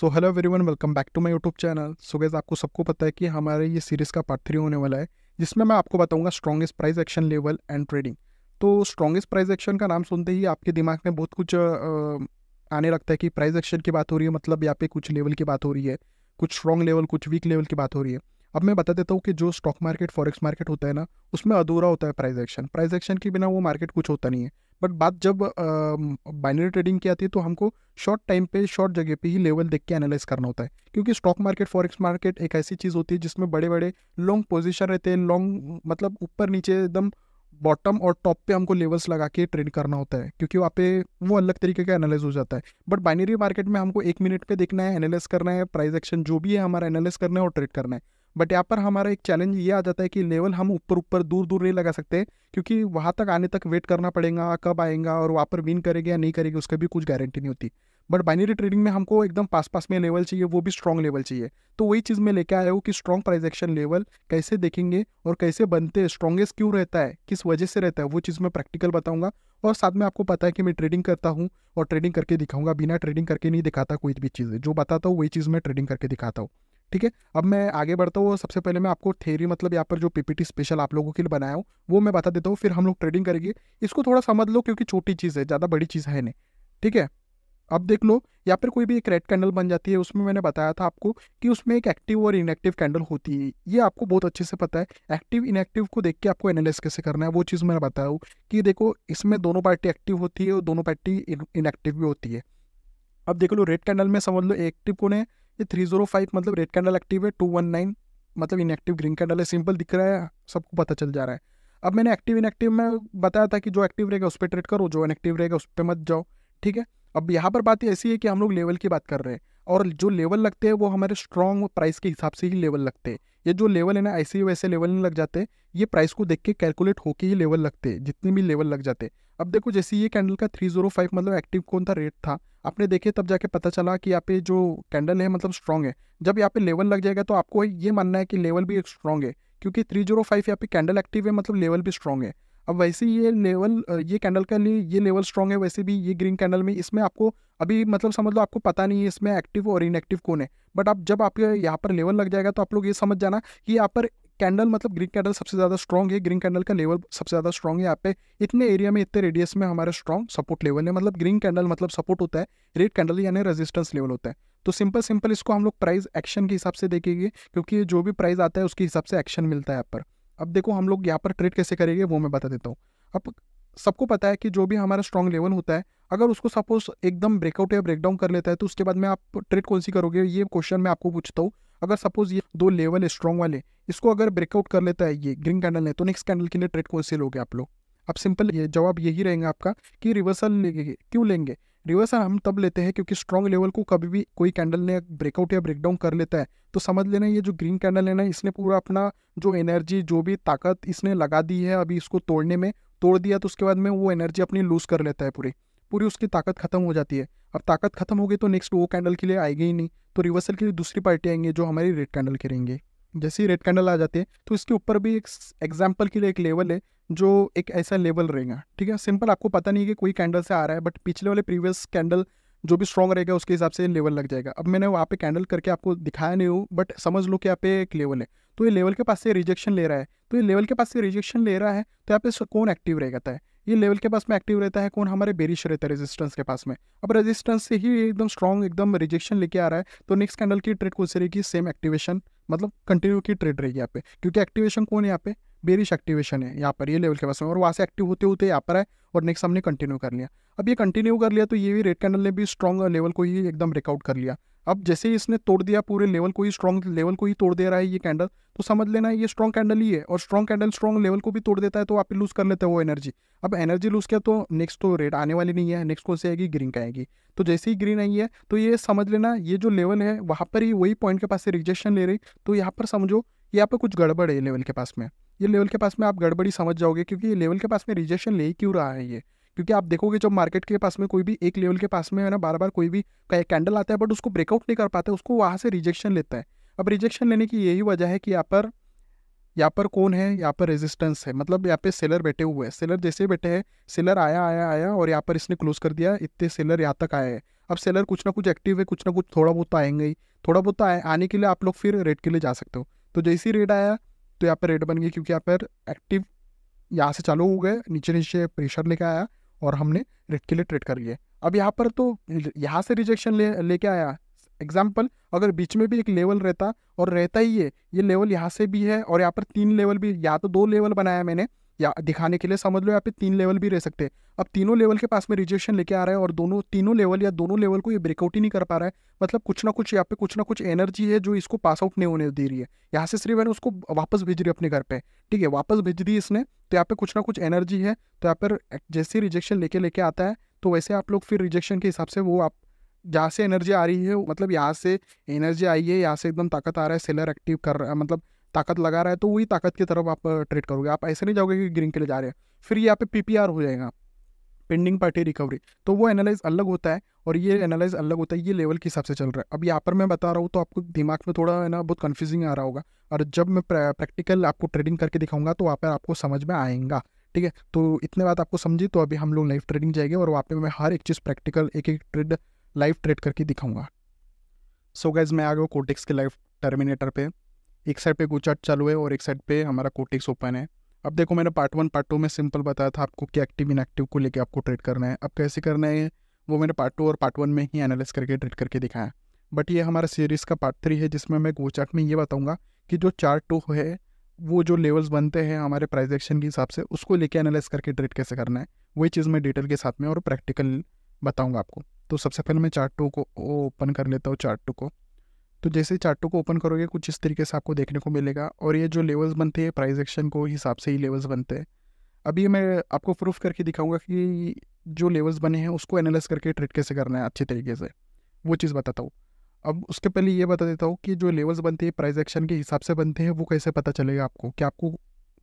so hello everyone welcome back to my YouTube channel so guys आपको सबको पता है कि हमारे ये सीरीज़ का पार्ट थ्री होने वाला है जिसमें मैं आपको बताऊंगा strongest price action level and trading तो स्ट्रॉगेस्ट प्राइस एक्शन का नाम सुनते ही आपके दिमाग में बहुत कुछ आने लगता है कि प्राइस एक्शन की बात हो रही है मतलब यहाँ पे कुछ लेवल की बात हो रही है कुछ स्ट्रॉन्ग लेवल कुछ वीक लेवल की बात हो रही है अब मैं बता देता हूँ कि जो स्टॉक मार्केट फॉरेक्स मार्केट होता है ना उसमें अधूरा होता है प्राइस एक्शन प्राइस एक्शन के बिना वो मार्केट कुछ होता नहीं है बट बात जब बाइनरी ट्रेडिंग की आती है तो हमको शॉर्ट टाइम पे शॉर्ट जगह पे ही लेवल देख के एनालाइज करना होता है क्योंकि स्टॉक मार्केट फॉरेक्स मार्केट एक ऐसी चीज़ होती है जिसमें बड़े बड़े लॉन्ग पोजिशन रहते हैं लॉन्ग मतलब ऊपर नीचे एकदम बॉटम और टॉप पे हमको लेवल्स लगा के ट्रेड करना होता है क्योंकि वहाँ पे वो अलग तरीके का एनालाइज हो जाता है बट बाइनरी मार्केट में हमको एक मिनट पे देखना है एनालाइज करना है प्राइस एक्शन जो भी है हमारा एनालाइज करना है और ट्रेड करना है बट यहाँ पर हमारा एक चैलेंज ये आ जाता है कि लेवल हम ऊपर ऊपर दूर दूर नहीं लगा सकते क्योंकि वहाँ तक आने तक वेट करना पड़ेगा कब आएगा और वहाँ पर विन करेगा या नहीं करेगा उसका भी कुछ गारंटी नहीं होती बट बाइनरी ट्रेडिंग में हमको एकदम पास पास में लेवल चाहिए वो भी स्ट्रॉन्ग लेवल चाहिए तो वही चीज़ में लेके आया हूँ कि स्ट्रॉन्ग प्राइज एक्शन लेवल कैसे देखेंगे और कैसे बनते हैं स्ट्रॉन्गेस्ट क्यों रहता है किस वजह से रहता है वो चीज़ मैं प्रैक्टिकल बताऊँगा और साथ में आपको पता है कि मैं ट्रेडिंग करता हूँ और ट्रेडिंग करके दिखाऊंगा बिना ट्रेडिंग करके नहीं दिखाता कोई भी चीज़ जो बताता हूँ वही चीज़ मैं ट्रेडिंग करके दिखाता हूँ ठीक है अब मैं आगे बढ़ता हूँ सबसे पहले मैं आपको थेरी मतलब यहाँ पर जो पीपीटी स्पेशल आप लोगों के लिए बनाया हूँ वो मैं बता देता हूँ फिर हम लोग ट्रेडिंग करेंगे इसको थोड़ा समझ लो क्योंकि छोटी चीज़ है ज़्यादा बड़ी चीज़ है नहीं ठीक है अब देख लो या फिर कोई भी एक रेड कैंडल बन जाती है उसमें मैंने बताया था आपको कि उसमें एक एक्टिव और इनएक्टिव कैंडल होती है ये आपको बहुत अच्छे से पता है एक्टिव इनएक्टिव को देख के आपको एनालिस कैसे करना है वो चीज़ मैंने बताया हूँ कि देखो इसमें दोनों पार्टी एक्टिव होती है और दोनों पार्टी इनएक्टिव भी होती है अब देख लो रेड कैंडल में समझ लो एक्टिव कौन है ये थ्री जीरो फाइव मतलब रेड कैंडल एक्टिव है टू वन नाइन मतलब इनएक्टिव ग्रीन कैंडल है सिंपल दिख रहा है सबको पता चल जा रहा है अब मैंने एक्टिव इनएक्टिव में बताया था कि जो एक्टिव रहेगा उस पर ट्रेड करो जो इनएक्टिव रहेगा उस पर मत जाओ ठीक है अब यहाँ पर बात ऐसी है कि हम लोग लेवल की बात कर रहे हैं और जो लेवल लगते हैं वो हमारे स्ट्रॉन्ग प्राइस के हिसाब से ही लेवल लगते हैं ये जो लेवल है ना ऐसे वैसे लेवल नहीं लग जाते ये प्राइस को देख के कैलकुलेट होके ही लेवल लगते हैं जितने भी लेवल लग जाते अब देखो जैसे ये कैंडल का थ्री जीरो फाइव मतलब एक्टिव कौन था रेट था आपने देखे तब जाके पता चला कि यहाँ पे जो कैंडल है मतलब स्ट्रॉन्ग है जब यहाँ पे लेवल लग जाएगा तो आपको ये मानना है कि लेवल भी स्ट्रॉन्ग है क्योंकि थ्री जीरो फाइव यहाँ पे कैंडल एक्टिव है मतलब लेवल भी स्ट्रॉन्ग है अब वैसे ये लेवल ये कैंडल का लिए ये लेवल स्ट्रॉन्ग है वैसे भी ये ग्रीन कैंडल में इसमें आपको अभी मतलब समझ लो आपको पता नहीं है इसमें एक्टिव और इनएक्टिव कौन है बट आप जब आपके यहाँ पर लेवल लग जाएगा तो आप लोग ये समझ जाना कि यहाँ पर कैंडल मतलब ग्रीन कैंडल सबसे ज़्यादा स्ट्रॉग है ग्रीन कैंडल का लेवल सबसे ज़्यादा स्ट्रॉग है यहाँ पे इतने एरिया में इतने रेडियस में हमारा स्ट्रॉग सपोर्ट लेवल है मतलब ग्रीन कैंडल मतलब सपोर्ट होता है रेड कैंडल यानी रेजिस्टेंस लेवल होता है तो सिंपल सिंपल इसको हम लोग प्राइस एक्शन के हिसाब से देखेंगे क्योंकि जो भी प्राइस आता है उसके हिसाब से एक्शन मिलता है यहाँ पर अब देखो हम लोग यहाँ पर ट्रेड कैसे करेंगे वो मैं बता देता हूँ अब सबको पता है कि जो भी हमारा स्ट्रॉन्ग लेवल होता है अगर उसको सपोज एकदम ब्रेकआउट या ब्रेकडाउन कर लेता है तो उसके बाद में आप ट्रेड कौन सी करोगे ये क्वेश्चन मैं आपको पूछता हूँ अगर सपोज ये दो लेवल है स्ट्रॉन्ग वाले इसको अगर ब्रेकआउट कर लेता है ये ग्रीन कैंडल है तो नेक्स्ट कैंडल के लिए ट्रेड को से लोगे आप लोग अब सिंपल ये जवाब यही रहेगा आपका कि रिवर्सल क्यों लेंगे रिवर्सल हम तब लेते हैं क्योंकि स्ट्रॉन्ग लेवल को कभी भी कोई कैंडल ने ब्रेकआउट या ब्रेकडाउन कर लेता है तो समझ लेना ये जो ग्रीन कैंडल है ना इसने पूरा अपना जो एनर्जी जो भी ताकत इसने लगा दी है अभी इसको तोड़ने में तोड़ दिया तो उसके बाद में वो एनर्जी अपनी लूज कर लेता है पूरी पूरी उसकी ताकत खत्म हो जाती है अब ताकत खत्म हो गई तो नेक्स्ट वो कैंडल के लिए आएगी ही नहीं तो रिवर्सल के लिए दूसरी पार्टी आएंगे जो हमारी रेड कैंडल के रहेंगे जैसे ही रेड कैंडल आ जाती है तो इसके ऊपर भी एक एग्जाम्पल के लिए एक लेवल है जो एक ऐसा लेवल रहेगा ठीक है सिंपल आपको पता नहीं है कि कोई कैंडल से आ रहा है बट पिछले वाले प्रीवियस कैंडल जो भी स्ट्रॉन्ग रहेगा उसके हिसाब से लेवल लग जाएगा अब मैंने वहाँ पे कैंडल करके आपको दिखाया नहीं हूँ बट समझ लो कि यहाँ पे एक लेवल है तो ये लेवल के पास से रिजेक्शन ले रहा है तो ये लेवल के पास से रिजेक्शन ले रहा है तो यहाँ पे कौन एक्टिव रह जाता है ये लेवल के पास में एक्टिव रहता है कौन हमारे बेरिश रहता है रेजिस्टेंस के पास में अब रेजिस्टेंस से ही एकदम स्ट्रॉन्ग एकदम रिजेक्शन लेके आ रहा है तो नेक्स्ट कैंडल की ट्रेड कौन सी रहेगी सेम एक्टिवेशन मतलब कंटिन्यू की ट्रेड रहेगी यहाँ पे क्योंकि एक्टिवेशन कौन है यहाँ पे बेरिश एक्टिवेशन है यहाँ पर ये लेवल के पास में और वहाँ से एक्टिव होते होते यहाँ पर है और नेक्स्ट हमने कंटिन्यू कर लिया अब ये कंटिन्यू कर लिया तो ये भी रेड कैंडल ने भी स्ट्रॉन्ग लेवल को ही एकदम ब्रेकआउट कर लिया अब जैसे ही इसने तोड़ दिया पूरे लेवल को ही स्ट्रॉन्ग लेवल को ही तोड़ दे रहा है ये कैंडल तो समझ लेना ये स्ट्रॉन्ग कैंडल ही है और स्ट्रॉन्ग कैंडल स्ट्रॉन्ग लेवल को भी तोड़ देता है तो आप लूज़ कर लेते वो एनर्जी अब एनर्जी लूज़ किया तो नेक्स्ट तो रेड आने वाली नहीं है नेक्स्ट कौन सी आएगी ग्रीन का आएगी तो जैसे ही ग्रीन आई है तो ये समझ लेना ये जो लेवल है वहाँ पर ही वही पॉइंट के पास से रिजेक्शन ले रही तो यहाँ पर समझो यहाँ पर कुछ गड़बड़ है लेवल के पास में ये लेवल के पास में आप गड़बड़ी समझ जाओगे क्योंकि ये लेवल के पास में रिजेक्शन ले ही क्यों रहा है ये क्योंकि आप देखोगे जब मार्केट के पास में कोई भी एक लेवल के पास में है ना बार बार कोई भी कैंडल आता है बट उसको ब्रेकआउट नहीं कर पाता उसको वहाँ से रिजेक्शन लेता है अब रिजेक्शन लेने की यही वजह है कि यहाँ पर यहाँ पर कौन है यहाँ पर रेजिस्टेंस है मतलब यहाँ पे सेलर बैठे हुए हैं सेलर जैसे बैठे हैं सेलर आया आया आया और यहाँ पर इसने क्लोज कर दिया इतने सेलर यहाँ तक आया है अब सेलर कुछ ना कुछ एक्टिव है कुछ ना कुछ थोड़ा बहुत तो आएंगे ही थोड़ा बहुत तो आए आने के लिए आप लोग फिर रेट के लिए जा सकते हो तो जैसे ही रेट आया तो यहाँ पर रेट बन गई क्योंकि यहाँ पर एक्टिव यहाँ से चालू हो गए नीचे नीचे प्रेशर लेके आया और हमने रेट के लिए ट्रेड कर लिया अब यहाँ पर तो यहाँ से रिजेक्शन ले लेके आया एग्जाम्पल अगर बीच में भी एक लेवल रहता और रहता ही है ये लेवल यहाँ से भी है और यहाँ पर तीन लेवल भी यहाँ तो दो लेवल बनाया मैंने या दिखाने के लिए समझ लो यहाँ पे तीन लेवल भी रह सकते हैं अब तीनों लेवल के पास में रिजेक्शन लेके आ रहा है और दोनों तीनों लेवल या दोनों लेवल को ये ब्रेकआउट ही नहीं कर पा रहा है मतलब कुछ ना कुछ यहाँ पे कुछ ना कुछ एनर्जी है जो इसको पास आउट नहीं होने दे रही है यहाँ से सिर्फ मैंने उसको वापस भेज रही अपने घर पर ठीक है वापस भेज दी इसने तो यहाँ पे कुछ ना कुछ एनर्जी है तो यहाँ पर जैसे रिजेक्शन लेके लेके आता है तो वैसे आप लोग फिर रिजेक्शन के हिसाब से वो आप जहाँ से एनर्जी आ रही है मतलब यहाँ से एनर्जी आई है यहाँ से एकदम ताकत आ रहा है सेलर एक्टिव कर रहा है मतलब ताकत लगा रहा है तो वही ताकत की तरफ आप ट्रेड करोगे आप ऐसे नहीं जाओगे कि ग्रीन के लिए जा रहे हैं फिर यहाँ पे पी हो जाएगा पेंडिंग पार्टी रिकवरी तो वो एनालाइज अलग होता है और ये एनालाइज अलग होता है ये लेवल के हिसाब से चल रहा है अब यहाँ पर मैं बता रहा हूँ तो आपको दिमाग में थोड़ा है ना बहुत कन्फ्यूजिंग आ रहा होगा और जब मैं प्रैक्टिकल आपको ट्रेडिंग करके दिखाऊंगा तो वहाँ पर आपको समझ में आएगा ठीक है तो इतने बात आपको समझी तो अभी हम लोग लाइव ट्रेडिंग जाएंगे और वहाँ पर मैं हर एक चीज़ प्रैक्टिकल एक एक ट्रेड लाइव ट्रेड करके दिखाऊंगा सो गैज़ मैं आ गया कोटेक्स के लाइव टर्मिनेटर पर एक साइड पे गुचट चालू है और एक साइड पे हमारा कोटिक्स ओपन है अब देखो मैंने पार्ट वन पार्ट टू में सिंपल बताया था आपको कि एक्टिव इनएक्टिव को लेके आपको ट्रेड करना है अब कैसे करना है वो मैंने पार्ट टू और पार्ट वन में ही एनालिस करके ट्रेड करके दिखाया बट ये हमारा सीरीज़ का पार्ट थ्री है जिसमें मैं गो चार्ट में ये बताऊँगा कि जो चार्ट टू है वो जो लेवल्स बनते हैं हमारे प्राइस एक्शन के हिसाब से उसको लेके एनालाइज करके ट्रेड कैसे करना है वही चीज़ मैं डिटेल के साथ में और प्रैक्टिकल बताऊँगा आपको तो सबसे पहले मैं चार्ट टू को ओपन कर लेता हूँ चार्ट टू को तो जैसे चार्टों को ओपन करोगे कुछ इस तरीके से आपको देखने को मिलेगा और ये जो लेवल्स बनते हैं प्राइस एक्शन को हिसाब से ही लेवल्स बनते हैं अभी मैं आपको प्रूफ करके दिखाऊंगा कि जो लेवल्स बने हैं उसको एनालाइज करके ट्रेड कैसे करना है अच्छे तरीके से वो चीज़ बताता हूँ अब उसके पहले ये बता देता हूँ कि जो लेवल्स बनते हैं प्राइस एक्शन के हिसाब से बनते हैं वो कैसे पता चलेगा आपको कि आपको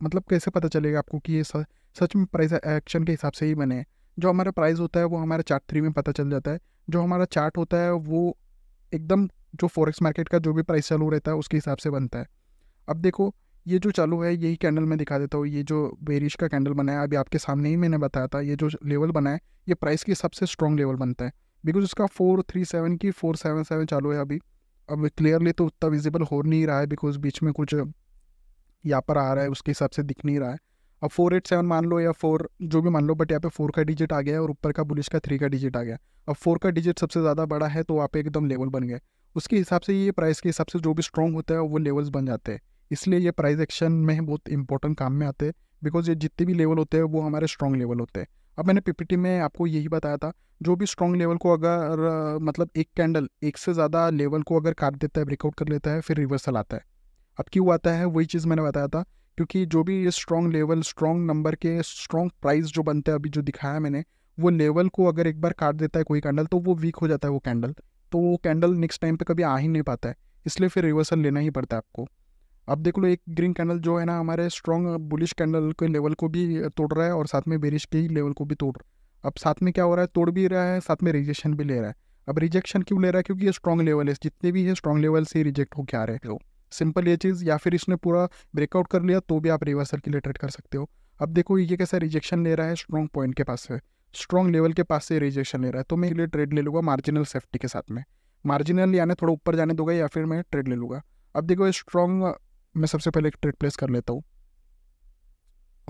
मतलब कैसे पता चलेगा आपको कि ये सच में प्राइस एक्शन के हिसाब से ही बने हैं जो हमारा प्राइस होता है वो हमारा चार्ट थ्री में पता चल जाता है जो हमारा चार्ट होता है वो एकदम जो फॉरेक्स मार्केट का जो भी प्राइस चालू रहता है उसके हिसाब से बनता है अब देखो ये जो चालू है यही कैंडल मैं दिखा देता हूँ ये जो बेरिश का कैंडल बना है अभी आपके सामने ही मैंने बताया था ये जो लेवल बना है ये प्राइस की सबसे स्ट्रॉन्ग लेवल बनता है बिकॉज उसका फोर थ्री सेवन की फोर सेवन सेवन चालू है अभी अब क्लियरली तो उतना विजिबल हो नहीं रहा है बिकॉज बीच में कुछ यहाँ पर आ रहा है उसके हिसाब से दिख नहीं रहा है अब फोर एट सेवन मान लो या फोर जो भी मान लो बट यहाँ पे फोर का डिजिट आ गया है और ऊपर का बुलिश का थ्री का डिजिट आ गया अब फोर का डिजिट सबसे ज़्यादा बड़ा है तो वहाँ पे एकदम लेवल बन गया उसके हिसाब से ये प्राइस के हिसाब से जो भी स्ट्रॉन्ग होता है वो लेवल्स बन जाते हैं इसलिए ये प्राइस एक्शन में बहुत इंपॉर्टेंट काम में आते हैं बिकॉज ये जितने भी लेवल होते हैं वो हमारे स्ट्रॉन्ग लेवल होते हैं अब मैंने पीपीटी में आपको यही बताया था जो भी स्ट्रॉन्ग लेवल को अगर मतलब एक कैंडल एक से ज़्यादा लेवल को अगर काट देता है ब्रेकआउट कर लेता है फिर रिवर्सल आता है अब क्यों आता है वही चीज़ मैंने बताया था क्योंकि जो भी ये स्ट्रॉन्ग लेवल स्ट्रॉन्ग नंबर के स्ट्रॉन्ग प्राइस जो बनते हैं अभी जो दिखाया मैंने वो लेवल को अगर एक बार काट देता है कोई कैंडल तो वो वीक हो जाता है वो कैंडल तो वो कैंडल नेक्स्ट टाइम पे कभी आ ही नहीं पाता है इसलिए फिर रिवर्सल लेना ही पड़ता है आपको अब देख लो एक ग्रीन कैंडल जो है ना हमारे स्ट्रॉन्ग बुलिश कैंडल के लेवल को भी तोड़ रहा है और साथ में बेरिश के ही लेवल को भी तोड़ रहा है अब साथ में क्या हो रहा है तोड़ भी रहा है साथ में रिजेक्शन भी ले रहा है अब रिजेक्शन क्यों ले रहा है क्योंकि ये स्ट्रॉन्ग लेवल है जितने भी है स्ट्रॉन्ग लेवल से रिजेक्ट होकर आ रहे हैं लोग सिंपल ये चीज़ या फिर इसने पूरा ब्रेकआउट कर लिया तो भी आप रिवर्सल के लिए ट्रेड कर सकते हो अब देखो ये कैसा रिजेक्शन ले रहा है स्ट्रॉन्ग पॉइंट के पास है स्ट्रॉन्ग लेवल के पास से रिजेक्शन ले रहा है तो मैं इसलिए ट्रेड ले लूँगा मार्जिनल सेफ्टी के साथ में मार्जिनल यानी थोड़ा ऊपर जाने दूंगा या फिर मैं ट्रेड ले लूँगा अब देखो स्ट्रॉन्ग मैं सबसे पहले एक ट्रेड प्लेस कर लेता हूँ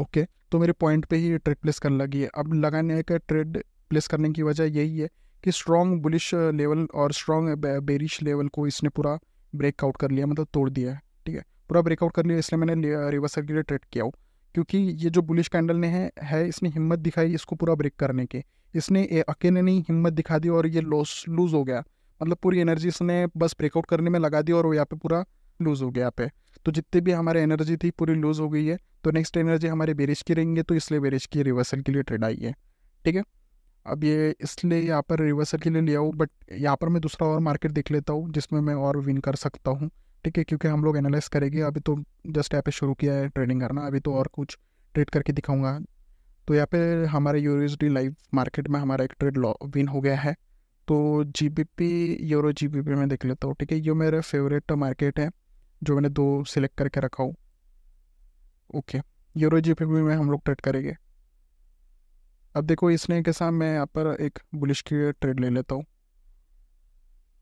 ओके तो मेरे पॉइंट पे ही ट्रेड प्लेस करने लगी है अब लगाने का ट्रेड प्लेस करने की वजह यही है कि स्ट्रॉन्ग बुलिश लेवल और स्ट्रॉन्ग बेरिश लेवल को इसने पूरा ब्रेकआउट कर लिया मतलब तोड़ दिया है ठीक है पूरा ब्रेकआउट कर लिया इसलिए मैंने रिवर्सल के लिए ट्रेड किया हूँ क्योंकि ये जो बुलिश कैंडल ने है, है इसने हिम्मत दिखाई इसको पूरा ब्रेक करने की इसने अकेले नहीं हिम्मत दिखा दी और ये लॉस लूज़ हो गया मतलब पूरी एनर्जी इसने बस ब्रेकआउट करने में लगा दी और वो यहाँ पे पूरा लूज़ हो गया यहाँ पे तो जितने भी हमारे एनर्जी थी पूरी लूज़ हो गई है तो नेक्स्ट एनर्जी हमारे बेरिश की रहेंगे तो इसलिए बेरिश की रिवर्सल के लिए ट्रेड आई है ठीक है अब ये इसलिए यहाँ पर रिवर्सल के लिए लिया हूँ बट यहाँ पर मैं दूसरा और मार्केट देख लेता हूँ जिसमें मैं और विन कर सकता हूँ ठीक है क्योंकि हम लोग एनालाइज करेंगे अभी तो जस्ट यहाँ पे शुरू किया है ट्रेडिंग करना अभी तो और कुछ ट्रेड करके दिखाऊंगा तो यहाँ पे हमारे यूरोडी लाइव मार्केट में हमारा एक ट्रेड विन हो गया है तो G B P euro G B P में देख लेता हूँ ठीक है ये मेरा फेवरेट मार्केट है जो मैंने दो सिलेक्ट करके रखा हूँ okay euro G P P में हम लोग ट्रेड करेंगे अब देखो इसने के साथ मैं यहाँ पर एक बुलिश की ट्रेड ले लेता हूँ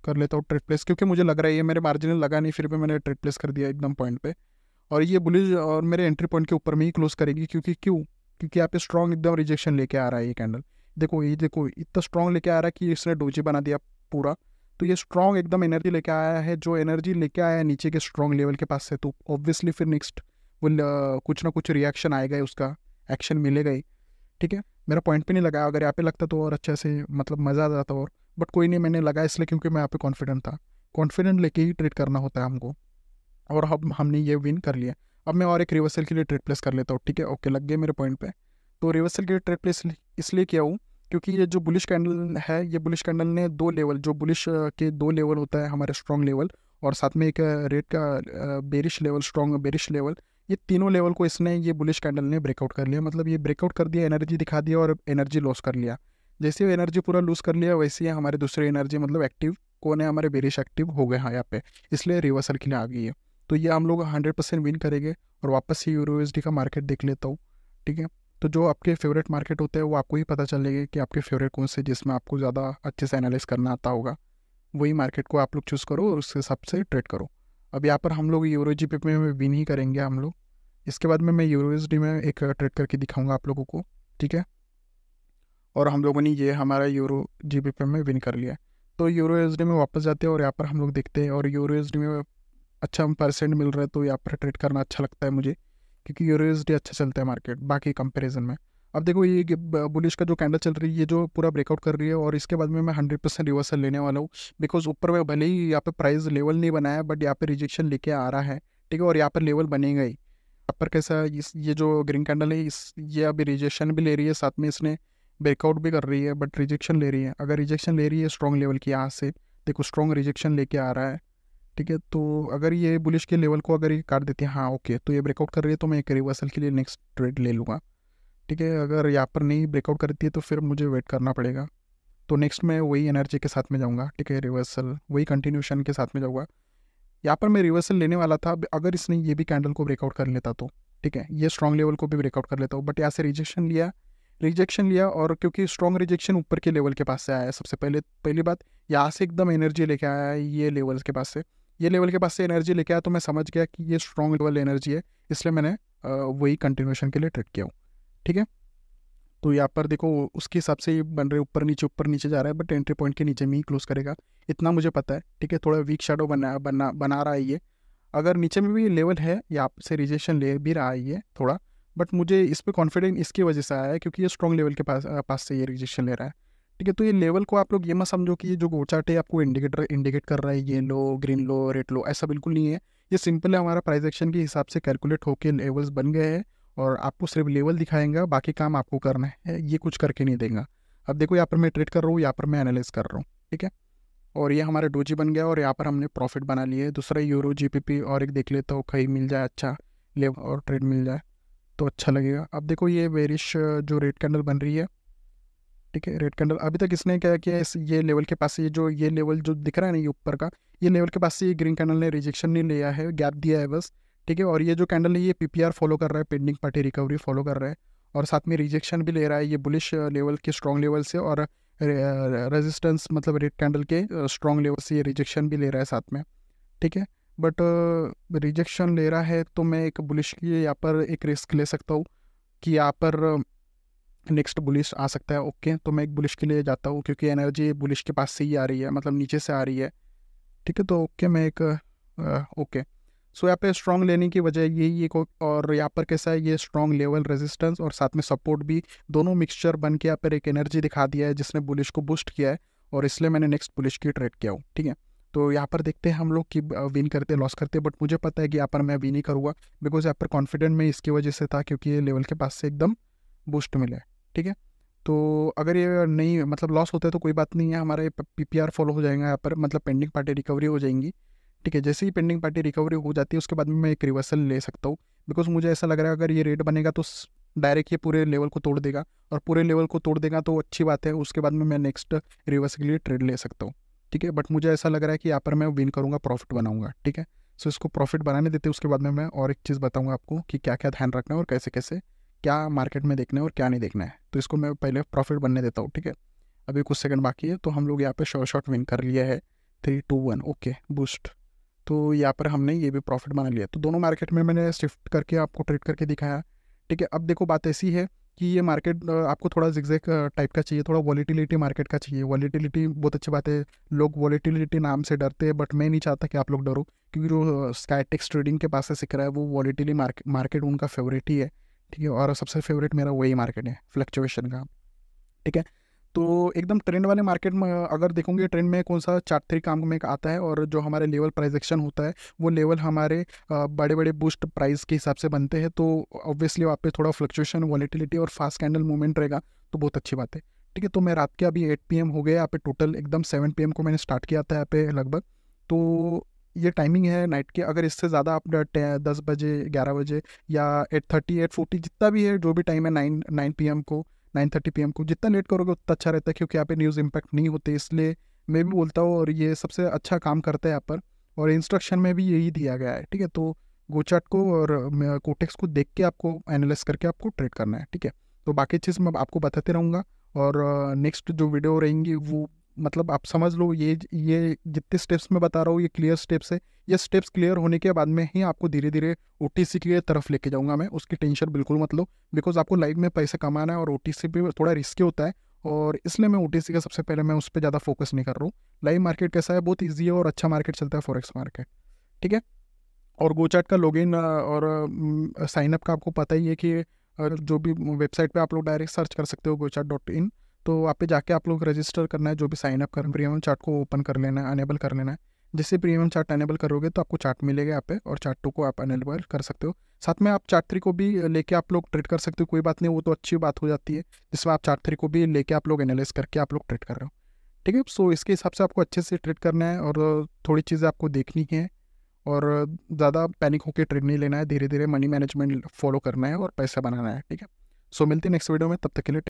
कर लेता हूँ ट्रेड प्लेस क्योंकि मुझे लग रहा है ये मेरे मार्जिनल लगा नहीं फिर भी मैंने ट्रेड प्लेस कर दिया एकदम पॉइंट पे और ये बुलिज और मेरे एंट्री पॉइंट के ऊपर में ही क्लोज करेगी क्योंकि क्यों क्योंकि आप स्ट्रॉन्ग एकदम रिजेक्शन लेके आ रहा है ये कैंडल देखो ये देखो इतना स्ट्रॉन्ग लेके आ रहा है कि इसने डोजी बना दिया पूरा तो ये स्ट्रॉन्ग एकदम एनर्जी लेके आया है जो एनर्जी लेके आया है नीचे के स्ट्रॉन्ग लेवल के पास से तो ऑब्वियसली फिर नेक्स्ट वो कुछ ना कुछ रिएक्शन आएगा उसका एक्शन मिलेगा ही ठीक है मेरा पॉइंट पे नहीं लगाया अगर यहाँ पे लगता तो और अच्छे से मतलब मज़ा आ जाता और बट कोई नहीं मैंने लगाया इसलिए क्योंकि मैं यहाँ पे कॉन्फिडेंट था कॉन्फिडेंट लेके ही ट्रेड करना होता है हमको और हम हमने ये विन कर लिया अब मैं और एक रिवर्सल के लिए ट्रेड प्लेस कर लेता हूँ ठीक है ओके लग गए मेरे पॉइंट पर तो रिवर्सल के लिए ट्रेड प्लेस इसलिए किया हूँ क्योंकि ये जो बुलिश कैंडल है ये बुलिश कैंडल ने दो लेवल जो बुलिश के दो लेवल होता है हमारे स्ट्रॉन्ग लेवल और साथ में एक रेड का bearish level strong bearish level ये तीनों लेवल को इसने ये बुलिश कैंडल ने ब्रेकआउट कर लिया मतलब ये ब्रेकआउट कर दिया एनर्जी दिखा दिया और एनर्जी लॉस कर लिया जैसे वो एनर्जी पूरा लूज़ कर लिया वैसे ही हमारे दूसरे एनर्जी मतलब एक्टिव कौन है हमारे बेरिश एक्टिव हो गए हैं हाँ, यहाँ पे इसलिए रिवर्सल के लिए आ गई है तो ये हम लोग हंड्रेड परसेंट विन करेंगे और वापस से यूरो एस का मार्केट देख लेता हूँ ठीक है तो जो आपके फेवरेट मार्केट होते हैं वो आपको ही पता चलेगा कि आपके फेवरेट कौन से जिसमें आपको ज़्यादा अच्छे से एनालाइज करना आता होगा वही मार्केट को आप लोग चूज़ करो और उस हिसाब से ट्रेड करो अब यहाँ पर हम लोग यूरो जी पे में विन ही करेंगे हम लोग इसके बाद में मैं यूरो में एक ट्रेड करके दिखाऊंगा आप लोगों को ठीक है और हम लोगों ने ये हमारा यूरो जी में विन कर लिया तो यूरो एस में वापस जाते हैं और यहाँ पर हम लोग देखते हैं और यूरो एस में अच्छा परसेंट मिल रहा है तो यहाँ पर ट्रेड करना अच्छा लगता है मुझे क्योंकि यूरो एस अच्छा चलता है मार्केट बाकी कंपेरिजन में अब देखो ये बुलिश का जो कैंडल चल रही है ये जो पूरा ब्रेकआउट कर रही है और इसके बाद में मैं हंड्रेड परसेंट रिवर्सल लेने वाला हूँ बिकॉज ऊपर में भले ही यहाँ पर प्राइस लेवल नहीं बनाया बट यहाँ पे रिजेक्शन लेके आ रहा है ठीक है और यहाँ पर लेवल बनेगा ही यहाँ पर कैसा इस ये जो ग्रीन कैंडल है इस ये अभी रिजेक्शन भी ले रही है साथ में इसने ब्रेकआउट भी कर रही है बट रिजेक्शन ले रही है अगर रिजेक्शन ले रही है स्ट्रॉन्ग लेवल की यहाँ से देखो स्ट्रॉन्ग रिजेक्शन लेके आ रहा है ठीक है तो अगर ये बुलिश के लेवल को अगर ये काट देती है हाँ ओके तो ये ब्रेकआउट कर रही है तो मैं एक रिवर्सल के लिए नेक्स्ट ट्रेड ले लूँगा ठीक है अगर यहाँ पर नहीं ब्रेकआउट करती है तो फिर मुझे वेट करना पड़ेगा तो नेक्स्ट मैं वही एनर्जी के साथ में जाऊँगा ठीक है रिवर्सल वही कंटिन्यूशन के साथ में जाऊँगा यहाँ पर मैं रिवर्सल लेने वाला था अगर इसने ये भी कैंडल को ब्रेकआउट कर लेता तो ठीक है ये स्ट्रॉन्ग लेवल को भी ब्रेकआउट कर लेता हूँ बट यहाँ से रिजेक्शन लिया रिजेक्शन लिया और क्योंकि स्ट्रॉन्ग रिजेक्शन ऊपर के लेवल के पास से आया है सबसे पहले पहली बात यहाँ से एकदम एनर्जी लेके आया है ये लेवल्स के पास से ये लेवल के पास से एनर्जी लेके आया तो मैं समझ गया कि ये स्ट्रॉन्ग लेवल एनर्जी है इसलिए मैंने वही कंटिन्यूशन के लिए ट्रेड किया हूँ ठीक है तो यहाँ पर देखो उसके हिसाब से बन रहे ऊपर नीचे ऊपर नीचे जा रहा है बट एंट्री पॉइंट के नीचे में ही क्लोज करेगा इतना मुझे पता है ठीक है थोड़ा वीक शेडो बना बना बना रहा है ये अगर नीचे में भी लेवल है यहाँ से रिजेक्शन ले भी रहा है ये थोड़ा बट मुझे इस पर कॉन्फिडेंस इसकी वजह से आया है क्योंकि ये स्ट्रॉन्ग लेवल के पास पास से ये रिजेक्शन ले रहा है ठीक है तो ये लेवल को आप लोग ये मत समझो कि ये जो गोचार्ट है आपको इंडिकेटर इंडिकेट कर रहा है ये लो ग्रीन लो रेड लो ऐसा बिल्कुल नहीं है ये सिंपल है हमारा प्राइस एक्शन के हिसाब से कैलकुलेट होके लेवल्स बन गए हैं और आपको सिर्फ लेवल दिखाएंगा बाकी काम आपको करना है ये कुछ करके नहीं देगा अब देखो यहाँ पर मैं ट्रेड कर रहा हूँ यहाँ पर मैं एनालिस कर रहा हूँ ठीक है और ये हमारा डोजी बन गया और यहाँ पर हमने प्रॉफिट बना लिए दूसरा यूरो जीपीपी और एक देख लेता हूँ कहीं मिल जाए अच्छा ले और ट्रेड मिल जाए तो अच्छा लगेगा अब देखो ये वेरिश जो रेड कैंडल बन रही है ठीक है रेड कैंडल अभी तक इसने क्या किया इस ये लेवल के पास ये जो ये लेवल जो दिख रहा है ना ये ऊपर का ये लेवल के पास से ये ग्रीन कैंडल ने रिजेक्शन नहीं लिया है गैप दिया है बस ठीक है और ये जो कैंडल है ये पी फॉलो कर रहा है पेंडिंग पार्टी रिकवरी फॉलो कर रहा है और साथ में रिजेक्शन भी ले रहा है ये बुलिश लेवल के स्ट्रॉन्ग लेवल से और रेजिस्टेंस मतलब रेड कैंडल के स्ट्रॉन्ग लेवल से ये रिजेक्शन भी ले रहा है साथ में ठीक है बट रिजेक्शन ले रहा है तो मैं एक बुलिश की यहाँ पर एक रिस्क ले सकता हूँ कि यहाँ पर नेक्स्ट बुलिश आ सकता है ओके okay, तो मैं एक बुलिश के लिए जाता हूँ क्योंकि एनर्जी बुलिश के पास से ही आ रही है मतलब नीचे से आ रही है ठीक है तो ओके okay, मैं एक ओके सो यहाँ पे स्ट्रॉन्ग लेने की वजह यही एक और यहाँ पर कैसा है ये स्ट्रॉन्ग लेवल रेजिस्टेंस और साथ में सपोर्ट भी दोनों मिक्सचर बन के यहाँ पर एक एनर्जी दिखा दिया है जिसने बुलिश को बूस्ट किया है और इसलिए मैंने नेक्स्ट बुलिश की ट्रेड किया हूँ ठीक है तो यहाँ पर देखते हैं हम लोग कि विन करते लॉस करते बट मुझे पता है कि यहाँ पर मैं विन ही करूँगा बिकॉज यहाँ पर कॉन्फिडेंट में इसकी वजह से था क्योंकि ये लेवल के पास से एकदम बूस्ट मिला ठीक है तो अगर ये नहीं मतलब लॉस होता है तो कोई बात नहीं है हमारे पी पी आर फॉलो हो जाएगा यहाँ पर मतलब पेंडिंग पार्टी रिकवरी हो जाएंगी ठीक है जैसे ही पेंडिंग पार्टी रिकवरी हो जाती है उसके बाद में मैं एक रिवर्सल ले सकता हूँ बिकॉज मुझे ऐसा लग रहा है अगर ये रेट बनेगा तो डायरेक्ट ये पूरे लेवल को तोड़ देगा और पूरे लेवल को तोड़ देगा तो अच्छी बात है उसके बाद में मैं नेक्स्ट रिवर्स के लिए ट्रेड ले सकता हूँ ठीक है बट मुझे ऐसा लग रहा है कि यहाँ पर मैं विन करूँगा प्रॉफिट बनाऊँगा ठीक है सो इसको प्रॉफिट बनाने देते उसके बाद में मैं और एक चीज़ बताऊँगा आपको कि क्या क्या ध्यान रखना है और कैसे कैसे क्या मार्केट में देखना है और क्या नहीं देखना है तो इसको मैं पहले प्रॉफिट बनने देता हूँ ठीक है अभी कुछ सेकंड बाकी है तो हम लोग यहाँ पे शॉर्ट शॉर्ट विन कर लिया है three two one okay boost तो यहाँ पर हमने ये भी प्रॉफिट बना लिया तो दोनों मार्केट में मैंने शिफ्ट करके आपको ट्रेड करके दिखाया ठीक है अब देखो बात ऐसी है कि ये मार्केट आपको थोड़ा जिक्जैक टाइप का चाहिए थोड़ा वॉलीटिलिटी मार्केट का चाहिए वॉलीटिलिटी बहुत अच्छी बात है लोग वॉलीटिलिटी नाम से डरते हैं बट मैं नहीं चाहता कि आप लोग डरो क्योंकि जो स्काईटेक्स ट्रेडिंग के पास से सीख रहा है वो वॉलीटिली मार्के, मार्केट उनका फेवरेट ही है ठीक है और सबसे फेवरेट मेरा वही मार्केट है फ्लक्चुएशन का ठीक है तो एकदम ट्रेंड वाले मार्केट में अगर देखोगे ट्रेंड में कौन सा चार्ट थ्री काम में आता है और जो हमारे लेवल प्राइस एक्शन होता है वो लेवल हमारे बड़े बड़े बूस्ट प्राइस के हिसाब से बनते हैं तो ऑब्वियसली वहाँ पे थोड़ा फ्लक्चुएशन वॉलीटिलिटी और फास्ट कैंडल मूवमेंट रहेगा तो बहुत अच्छी बात है ठीक है तो मैं रात के अभी एट पी हो गया यहाँ पे टोटल एकदम सेवन पी को मैंने स्टार्ट किया था यहाँ पे लगभग तो ये टाइमिंग है नाइट के अगर इससे ज़्यादा आप दस बजे ग्यारह बजे या एट थर्टी एट फोर्टी जितना भी है जो भी टाइम है नाइन नाइन पी को नाइन थर्टी पी को जितना लेट करोगे उतना अच्छा रहता है क्योंकि यहाँ पे न्यूज़ इम्पैक्ट नहीं होती इसलिए मैं भी बोलता हूँ और ये सबसे अच्छा काम करता है यहाँ पर और इंस्ट्रक्शन में भी यही दिया गया है ठीक है तो गोचाट को और कोटेक्स को देख के आपको एनालिस करके आपको ट्रेड करना है ठीक है तो बाकी चीज़ मैं आपको बताते रहूँगा और नेक्स्ट जो वीडियो रहेंगी वो मतलब आप समझ लो ये ये जितने स्टेप्स मैं बता रहा हूँ ये क्लियर स्टेप्स है ये स्टेप्स क्लियर होने के बाद में ही आपको धीरे धीरे ओ की तरफ लेके जाऊँगा मैं उसकी टेंशन बिल्कुल मत लो बिकॉज आपको लाइफ में पैसे कमाना है और ओ भी थोड़ा रिस्की होता है और इसलिए मैं ओ का सबसे पहले मैं उस पर ज़्यादा फोकस नहीं कर रहा हूँ लाइव मार्केट कैसा है बहुत ईजी है और अच्छा मार्केट चलता है फॉरेक्स मार्केट ठीक है और गोचार्ट का लॉगिन और साइनअप mm, का आपको पता ही है कि जो भी वेबसाइट पे आप लोग डायरेक्ट सर्च कर सकते हो गोचार्ट डॉट इन तो वहाँ पे जाके आप लोग रजिस्टर करना है जो भी साइन अप करना प्रीमियम चार्ट को ओपन कर लेना है अनेबल कर लेना है जैसे प्रीमियम चार्ट अनेबल करोगे तो आपको चार्ट मिलेगा यहाँ पे और चार्ट टू को आप अनेबल कर सकते हो साथ में आप चार्ट थ्री को भी लेके आप लोग ट्रेड कर सकते हो कोई बात नहीं वो तो अच्छी बात हो जाती है जिसमें आप चार्ट थ्री को भी लेके आप लोग एनालाइज करके आप लोग ट्रेड कर रहे हो ठीक है सो इसके हिसाब से आपको अच्छे से ट्रेड करना है और थोड़ी चीज़ें आपको देखनी है और ज़्यादा पैनिक होकर ट्रेड नहीं लेना है धीरे धीरे मनी मैनेजमेंट फॉलो करना है और पैसा बनाना है ठीक है सो मिलती है नेक्स्ट वीडियो में तब तक के लिए